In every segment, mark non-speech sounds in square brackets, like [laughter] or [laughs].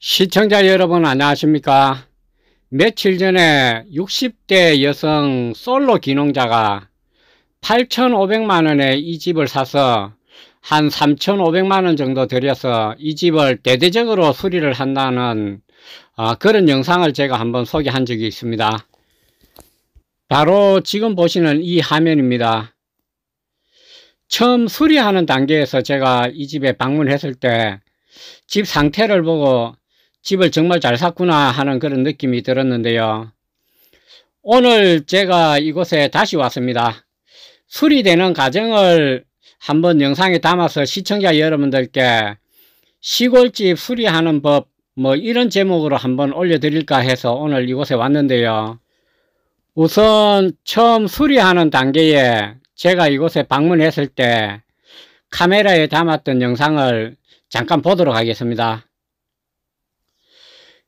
시청자 여러분 안녕하십니까 며칠 전에 60대 여성 솔로 기농자가 8,500만원에 이 집을 사서 한 3,500만원 정도 들여서 이 집을 대대적으로 수리를 한다는 어, 그런 영상을 제가 한번 소개한 적이 있습니다 바로 지금 보시는 이 화면입니다 처음 수리하는 단계에서 제가 이 집에 방문했을 때 집 상태를 보고 집을 정말 잘 샀구나 하는 그런 느낌이 들었는데요. 오늘 제가 이곳에 다시 왔습니다. 수리되는 과정을 한번 영상에 담아서 시청자 여러분들께 시골집 수리하는 법 뭐 이런 제목으로 한번 올려드릴까 해서 오늘 이곳에 왔는데요. 우선 처음 수리하는 단계에 제가 이곳에 방문했을 때 카메라에 담았던 영상을 잠깐 보도록 하겠습니다.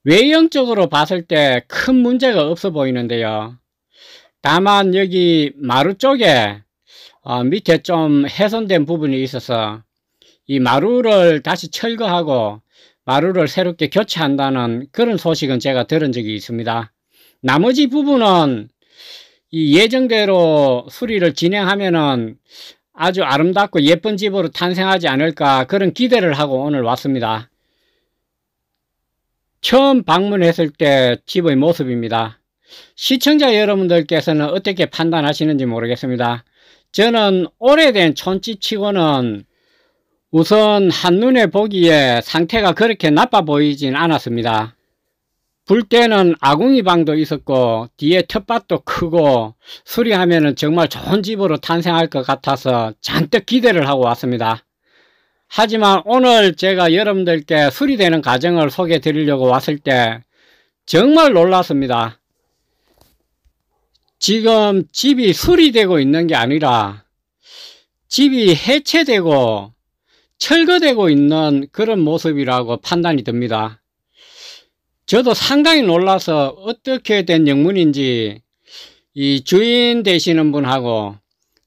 외형적으로 봤을 때 큰 문제가 없어 보이는데요. 다만 여기 마루 쪽에 어, 밑에 좀 훼손된 부분이 있어서 이 마루를 다시 철거하고 마루를 새롭게 교체한다는 그런 소식은 제가 들은 적이 있습니다. 나머지 부분은 이 예정대로 수리를 진행하면은 아주 아름답고 예쁜 집으로 탄생하지 않을까 그런 기대를 하고 오늘 왔습니다. 처음 방문했을 때 집의 모습입니다. 시청자 여러분들께서는 어떻게 판단하시는지 모르겠습니다. 저는 오래된 촌집치고는 우선 한눈에 보기에 상태가 그렇게 나빠 보이진 않았습니다. 불 때는 아궁이 방도 있었고 뒤에 텃밭도 크고 수리하면 정말 좋은 집으로 탄생할 것 같아서 잔뜩 기대를 하고 왔습니다. 하지만 오늘 제가 여러분들께 수리되는 과정을 소개해 드리려고 왔을 때 정말 놀랐습니다. 지금 집이 수리되고 있는 게 아니라 집이 해체되고 철거되고 있는 그런 모습이라고 판단이 듭니다. 저도 상당히 놀라서 어떻게 된 영문인지 이 주인 되시는 분하고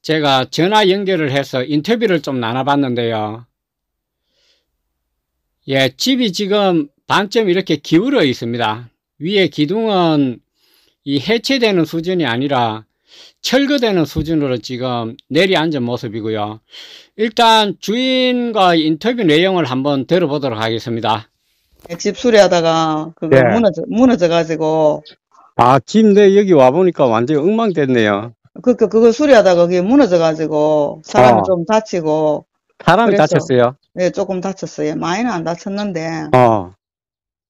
제가 전화 연결을 해서 인터뷰를 좀 나눠봤는데요. 예, 집이 지금 반쯤 이렇게 기울어 있습니다. 위에 기둥은 이 해체되는 수준이 아니라 철거되는 수준으로 지금 내리앉은 모습이고요. 일단 주인과 인터뷰 내용을 한번 들어보도록 하겠습니다. 네, 집 수리하다가 그거 네. 무너져, 무너져가지고 아, 집내 네, 여기 와보니까 완전히 엉망됐네요. 그, 그, 그거 수리하다가 그게 무너져가지고 사람이 어. 좀 다치고 사람이 그랬죠. 다쳤어요. 네, 조금 다쳤어요. 많이는 안 다쳤는데. 어.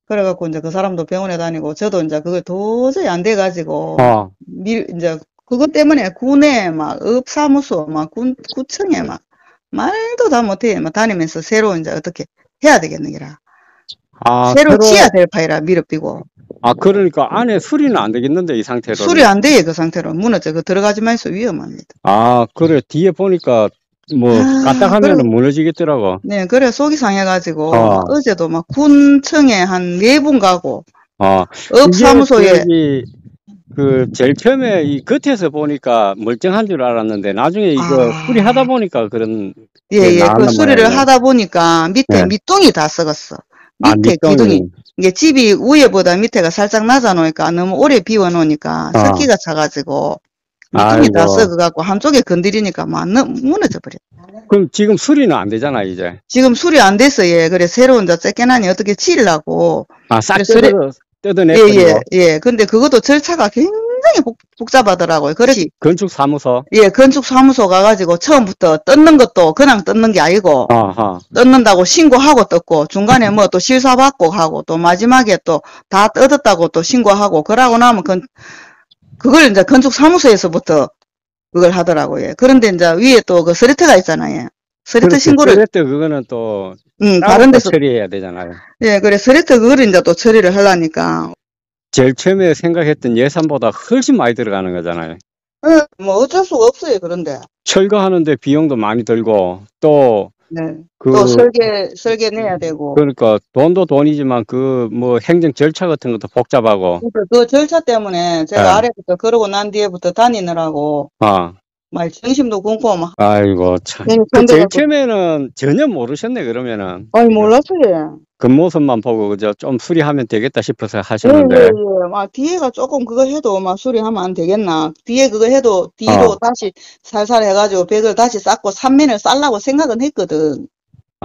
그래갖고 이제 그 사람도 병원에 다니고 저도 이제 그걸 도저히 안 돼가지고 어. 아. 밀 이제 그것 때문에 군에 막읍사무소막군 구청에 막 말도 다 못해 막 다니면서 새로 이제 어떻게 해야 되겠느니라 아, 새로 그러... 치야 될 파이라 밀어삐고 아 그러니까 안에 수리는 안 되겠는데 이 상태로 수리 안 돼요 그 상태로 무너져 그 들어가지 마서 위험합니다 아 그래 뒤에 보니까 뭐 아, 까하면은 무너지겠더라고. 네, 그래 속이 상해가지고 어. 어제도 막 군청에 한 네 분 가고 어. 업사무소에 그, 그 제일 처음에 이 겉에서 보니까 멀쩡한 줄 알았는데 나중에 이거 아... 수리하다 보니까 그런 예예 예, 그 수리를 말이에 하다 보니까 밑에 예. 밑둥이 다 썩었어 아, 밑에 아, 기둥이 이게 집이 위에보다 밑에가 살짝 낮아 놓으니까 너무 오래 비워 놓으니까 어. 습기가 아. 차가지고 이쪽이 다 썩어갖고 한쪽에 건드리니까 막 뭐 무너져 버려. 그럼 지금 수리는 안 되잖아 이제. 지금 수리 안 됐어 예. 그래 새로운 자 쬐깨나니 어떻게 치려고. 아싹 뜯어 뜯어냈군 예예 예. 근데 그것도 절차가 굉장히 복, 잡하더라고요 그렇지. 건축 사무소. 예 건축 사무소 가가지고 처음부터 뜯는 것도 그냥 뜯는 게 아니고 아하. 뜯는다고 신고하고 뜯고 중간에 뭐 또 실사 받고 하고 또 마지막에 또 다 뜯었다고 또 신고하고 그러고 나면 건 그걸 이제 건축사무소에서부터 그걸 하더라고요. 예. 그런데 이제 위에 또 그 서리트가 있잖아요. 서리트 예. 그렇지, 신고를. 서리트 그거는 또 음, 다른 데서 처리해야 되잖아요. 예, 그래 서리트 그거를 이제 또 처리를 하려니까. 제일 처음에 생각했던 예산보다 훨씬 많이 들어가는 거잖아요. 응, 뭐 어쩔 수가 없어요, 그런데. 철거하는데 비용도 많이 들고, 또 네. 그, 또 설계 설계 내야 되고. 그러니까 돈도 돈이지만 그 뭐 행정 절차 같은 것도 복잡하고. 그러니까 그 절차 때문에 제가 네. 아래부터 그러고 난 뒤에부터 다니느라고. 아. 말 중심도 궁금하. 아이고 참. 네, 그 제일 처음에는 전혀 모르셨네 그러면은. 아니 몰랐어요. 겉모습만 그 보고 그저 좀 수리하면 되겠다 싶어서 하셨는데. 예예예. 네, 네, 막 뒤에가 조금 그거 해도 막 수리하면 안 되겠나. 뒤에 그거 해도 뒤로 어. 다시 살살 해가지고 백을 다시 쌓고 삼면을 쌓라고 생각은 했거든.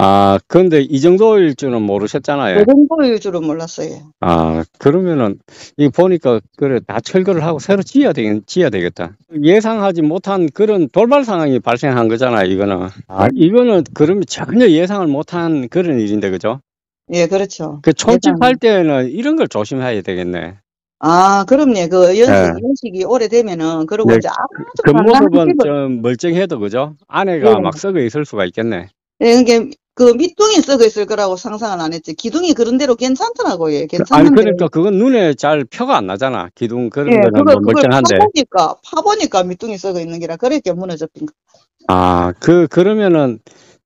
아, 그런데이 정도일 줄은 모르셨잖아요. 이 정도일 줄은 몰랐어요. 아, 그러면은, 이 보니까, 그래, 다 철거를 하고 새로 지어야, 되겠, 지어야 되겠다. 예상하지 못한 그런 돌발 상황이 발생한 거잖아요, 이거는. 아, 아 이거는 그러면 전혀 예상을 못한 그런 일인데, 그죠? 예, 그렇죠. 그 촌집할 때는 이런 걸 조심해야 되겠네. 아, 그럼요. 그 연식, 네. 연식이 오래되면은, 그리고 네. 이제 아무도 그 모습은 좀 멀쩡해도, 그죠? 아내가 네. 예. 막 썩어 있을 수가 있겠네. 예, 이게 그러니까 그 밑둥이 썩어 있을 거라고 상상은 안 했지. 기둥이 그런 대로 괜찮더라고요. 예. 괜찮은데. 아니 그러니까 그건 눈에 잘 표가 안 나잖아. 기둥 그런 예, 거는 뭐 그걸, 멀쩡한데. 파보니까 파보니까 밑둥이 썩어 있는 게라 그렇게 무너졌 던가 아그 그러면은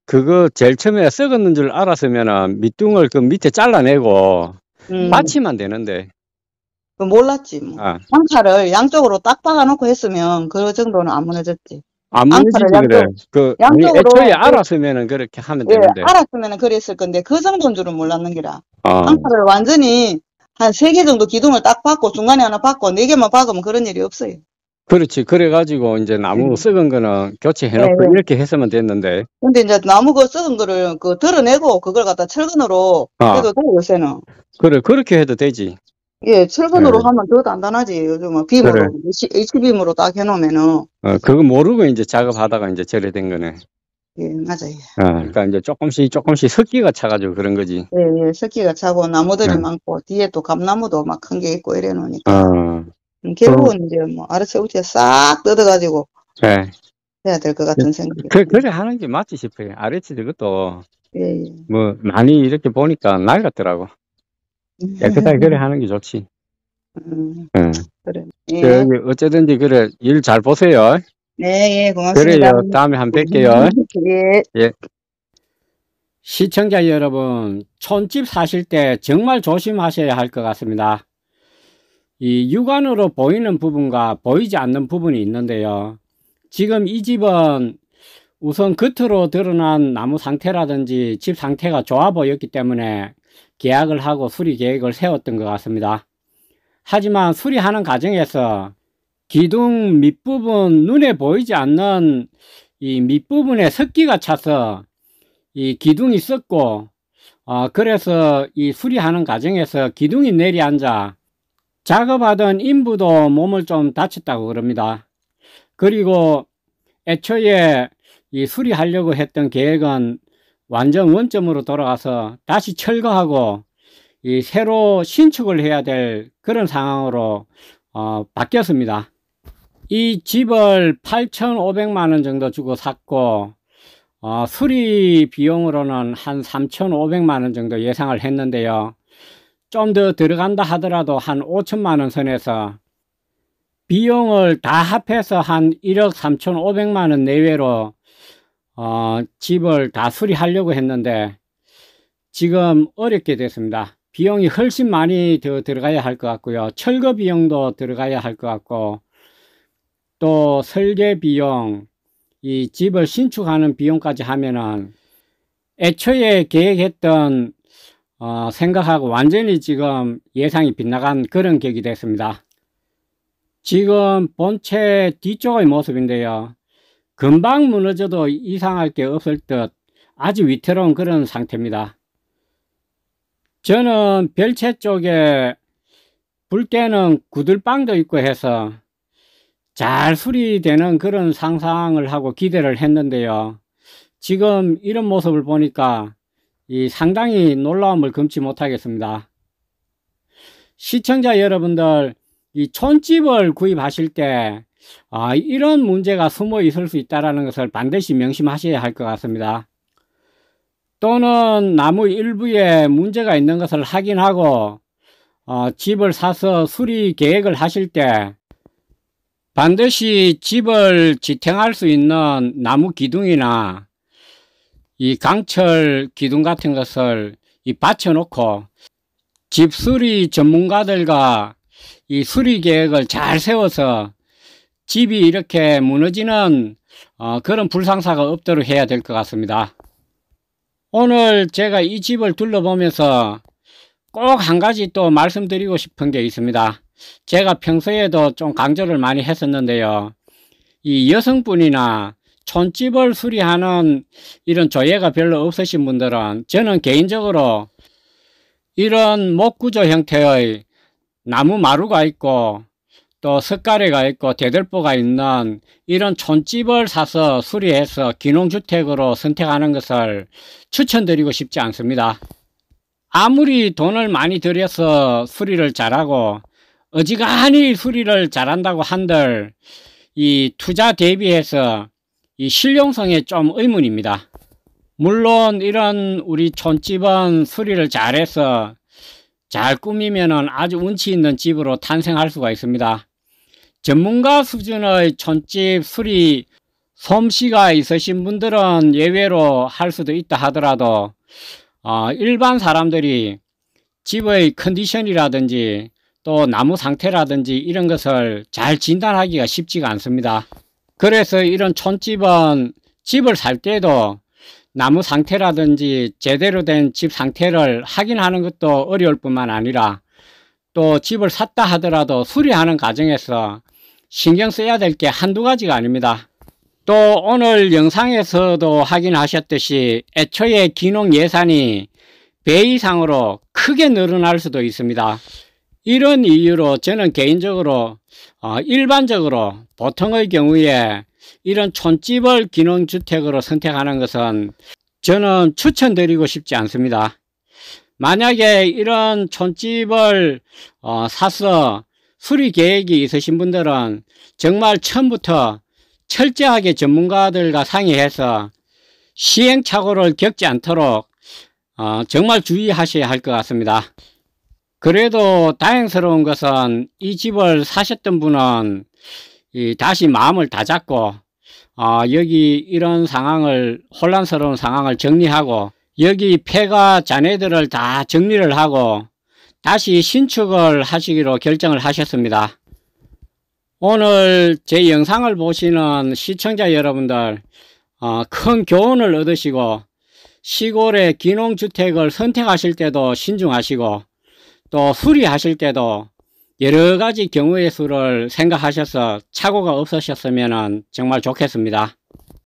그거 제일 처음에 썩었는 줄 알았으면은 밑둥을 그 밑에 잘라내고 음. 받치면 되는데. 그 몰랐지. 뭐. 아. 양파를 양쪽으로 딱 박아놓고 했으면 그 정도는 안 무너졌지. 안 앙터를 양쪽, 그래. 그 네, 양쪽으로 애초에 그 알았으면은 그렇게 하면 예, 되는데 알았으면은 그랬을 건데 그 정도인 줄은 몰랐는 기라 아. 앙터를 완전히 한 세 개 정도 기둥을 딱박고 중간에 하나 박고네 개만 박으면 그런 일이 없어요. 그렇지. 그래가지고 이제 나무 음. 썩은 거는 교체해놓고 네, 예, 네. 예. 이렇게 했으면 됐는데. 근데 이제 나무 그 썩은 거를 그 드러내고 그걸 갖다 철근으로 아. 해도 돼 요새는. 그래 그렇게 해도 되지. 예, 철근으로 예. 네. 하면 더 단단하지. 요즘은 빔으로 그래. 뭐 H빔으로 딱 해놓으면은. 어, 그거 모르고 이제 작업하다가 이제 절래된 거네. 예, 맞아요. 어, 그러니까 이제 조금씩 조금씩 습기가 차가지고 그런 거지. 예, 예, 습기가 차고 나무들이 예. 많고 뒤에 또 감나무도 막 큰 게 있고 이래 놓으니까. 어. 아. 음, 결국은 어. 이제 뭐아르채우치에싹 뜯어가지고. 예. 해야 될 것 같은 생각이. 그, 그래 하는 게 맞지 싶어요. 아르래채그 것도. 예, 예. 뭐 많이 이렇게 보니까 낡았더라고. 깨끗하게 그래 음. 하는 게 좋지. 음, 응. 음. 그래. 예. 저 어쨌든지 그래 일 잘 보세요. 네, 예, 고맙습니다. 그래요. 다음에 한 뵐게요. [laughs] 예. 예. 시청자 여러분, 촌집 사실 때 정말 조심하셔야 할 것 같습니다. 이 육안으로 보이는 부분과 보이지 않는 부분이 있는데요. 지금 이 집은 우선 겉으로 드러난 나무 상태라든지 집 상태가 좋아 보였기 때문에 계약을 하고 수리 계획을 세웠던 것 같습니다. 하지만 수리하는 과정에서 기둥 밑부분 눈에 보이지 않는 이 밑부분에 습기가 차서 이 기둥이 썩고 어, 그래서 이 수리하는 과정에서 기둥이 내리앉아 작업하던 인부도 몸을 좀 다쳤다고 그럽니다. 그리고 애초에 이 수리하려고 했던 계획은 완전 원점으로 돌아가서 다시 철거하고 이 새로 신축을 해야 될 그런 상황으로 어, 바뀌었습니다. 이 집을 8,500만원 정도 주고 샀고 어, 수리 비용으로는 한 3,500만원 정도 예상을 했는데요. 좀 더 들어간다 하더라도 한 5천만원 선에서 비용을 다 합해서 한 1억 3,500만원 내외로 어, 집을 다 수리하려고 했는데 지금 어렵게 됐습니다. 비용이 훨씬 많이 더 들어가야 할 것 같고요. 철거 비용도 들어가야 할 것 같고 또 설계 비용, 이 집을 신축하는 비용까지 하면은 애초에 계획했던 어, 생각하고 완전히 지금 예상이 빗나간 그런 격이 됐습니다. 지금 본체 뒤쪽의 모습인데요. 금방 무너져도 이상할 게 없을 듯 아주 위태로운 그런 상태입니다. 저는 별채 쪽에 불때는 구들빵도 있고 해서 잘 수리되는 그런 상상을 하고 기대를 했는데요. 지금 이런 모습을 보니까 이 상당히 놀라움을 금치 못하겠습니다. 시청자 여러분들 이 촌집을 구입하실 때 아, 이런 문제가 숨어 있을 수 있다는 것을 반드시 명심하셔야 할 것 같습니다. 또는 나무 일부에 문제가 있는 것을 확인하고 어, 집을 사서 수리 계획을 하실 때 반드시 집을 지탱할 수 있는 나무 기둥이나 이 강철 기둥 같은 것을 이 받쳐놓고 집 수리 전문가들과 이 수리 계획을 잘 세워서 집이 이렇게 무너지는 어, 그런 불상사가 없도록 해야 될 것 같습니다. 오늘 제가 이 집을 둘러보면서 꼭 한 가지 또 말씀드리고 싶은 게 있습니다. 제가 평소에도 좀 강조를 많이 했었는데요. 이 여성분이나 촌집을 수리하는 이런 조예가 별로 없으신 분들은 저는 개인적으로 이런 목구조 형태의 나무 마루가 있고 또석가리가 있고 대들보가 있는 이런 촌집을 사서 수리해서 기농주택으로 선택하는 것을 추천드리고 싶지 않습니다. 아무리 돈을 많이 들여서 수리를 잘하고 어지간히 수리를 잘한다고 한들 이 투자 대비해서 이 실용성에 좀 의문입니다. 물론 이런 우리 촌집은 수리를 잘해서 잘 꾸미면 아주 운치 있는 집으로 탄생할 수가 있습니다. 전문가 수준의 촌집 수리 솜씨가 있으신 분들은 예외로 할 수도 있다 하더라도 어, 일반 사람들이 집의 컨디션이라든지 또 나무 상태라든지 이런 것을 잘 진단하기가 쉽지가 않습니다. 그래서 이런 촌집은 집을 살 때도 나무 상태라든지 제대로 된 집 상태를 확인하는 것도 어려울 뿐만 아니라 또 집을 샀다 하더라도 수리하는 과정에서 신경 써야 될 게 한두 가지가 아닙니다. 또 오늘 영상에서도 확인하셨듯이 애초에 기농 예산이 배 이상으로 크게 늘어날 수도 있습니다. 이런 이유로 저는 개인적으로 어, 일반적으로 보통의 경우에 이런 촌집을 기농주택으로 선택하는 것은 저는 추천드리고 싶지 않습니다. 만약에 이런 촌집을 어, 사서 수리 계획이 있으신 분들은 정말 처음부터 철저하게 전문가들과 상의해서 시행착오를 겪지 않도록 어, 정말 주의하셔야 할 것 같습니다. 그래도 다행스러운 것은 이 집을 사셨던 분은 이 다시 마음을 다잡고 어, 여기 이런 상황을 혼란스러운 상황을 정리하고 여기 폐가 자네들을 다 정리를 하고 다시 신축을 하시기로 결정을 하셨습니다. 오늘 제 영상을 보시는 시청자 여러분들 어, 큰 교훈을 얻으시고 시골의 기농주택을 선택하실 때도 신중하시고 또 수리하실 때도 여러 가지 경우의 수를 생각하셔서 착오가 없으셨으면 정말 좋겠습니다.